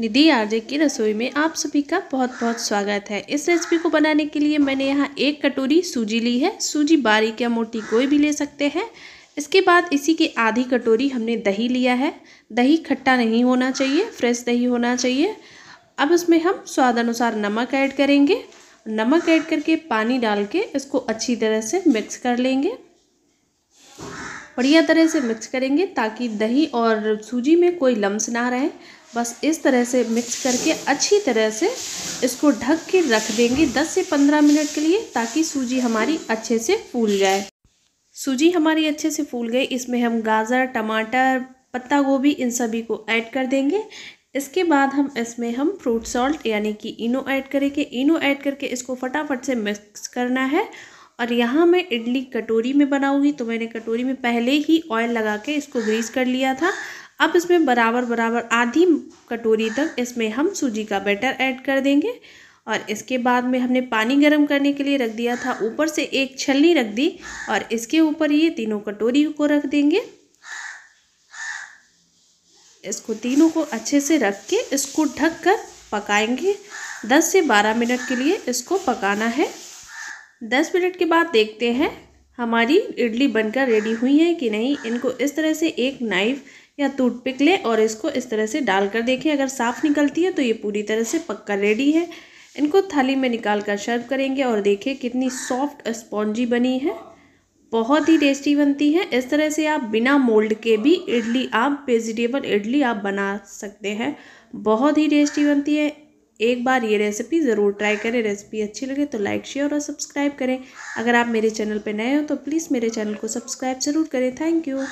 निधि RJ की रसोई में आप सभी का बहुत बहुत स्वागत है इस रेसिपी को बनाने के लिए मैंने यहाँ एक कटोरी सूजी ली है सूजी बारीक या मोटी कोई भी ले सकते हैं इसके बाद इसी की आधी कटोरी हमने दही लिया है दही खट्टा नहीं होना चाहिए फ्रेश दही होना चाहिए अब इसमें हम स्वाद अनुसार नमक ऐड करेंगे नमक ऐड करके पानी डाल के इसको अच्छी तरह से मिक्स कर लेंगे बढ़िया तरह से मिक्स करेंगे ताकि दही और सूजी में कोई लम्स ना रहे बस इस तरह से मिक्स करके अच्छी तरह से इसको ढक के रख देंगे 10 से 15 मिनट के लिए ताकि सूजी हमारी अच्छे से फूल जाए सूजी हमारी अच्छे से फूल गई इसमें हम गाजर टमाटर पत्ता गोभी इन सभी को ऐड कर देंगे इसके बाद हम इसमें हम फ्रूट सॉल्ट यानी कि इनो ऐड करेंगे इनो ऐड करके इसको फटाफट से मिक्स करना है और यहाँ मैं इडली कटोरी में बनाऊँगी तो मैंने कटोरी में पहले ही ऑयल लगा के इसको ग्रीस कर लिया था अब इसमें बराबर बराबर आधी कटोरी तक इसमें हम सूजी का बैटर ऐड कर देंगे और इसके बाद में हमने पानी गर्म करने के लिए रख दिया था ऊपर से एक छलनी रख दी और इसके ऊपर ये तीनों कटोरी को रख देंगे इसको तीनों को अच्छे से रख के इसको ढक कर पकाएंगे दस से बारह मिनट के लिए इसको पकाना है दस मिनट के बाद देखते हैं हमारी इडली बनकर रेडी हुई है कि नहीं इनको इस तरह से एक नाइफ़ या पिक लें और इसको इस तरह से डाल कर देखें अगर साफ़ निकलती है तो ये पूरी तरह से पक्का रेडी है इनको थाली में निकाल कर सर्व करेंगे और देखें कितनी सॉफ्ट स्पॉन्जी बनी है बहुत ही टेस्टी बनती है इस तरह से आप बिना मोल्ड के भी इडली आप वेजिटेबल इडली आप बना सकते हैं बहुत ही टेस्टी बनती है एक बार ये रेसिपी ज़रूर ट्राई करें रेसिपी अच्छी लगे तो लाइक शेयर और सब्सक्राइब करें अगर आप मेरे चैनल पर नए हो तो प्लीज़ मेरे चैनल को सब्सक्राइब ज़रूर करें थैंक यू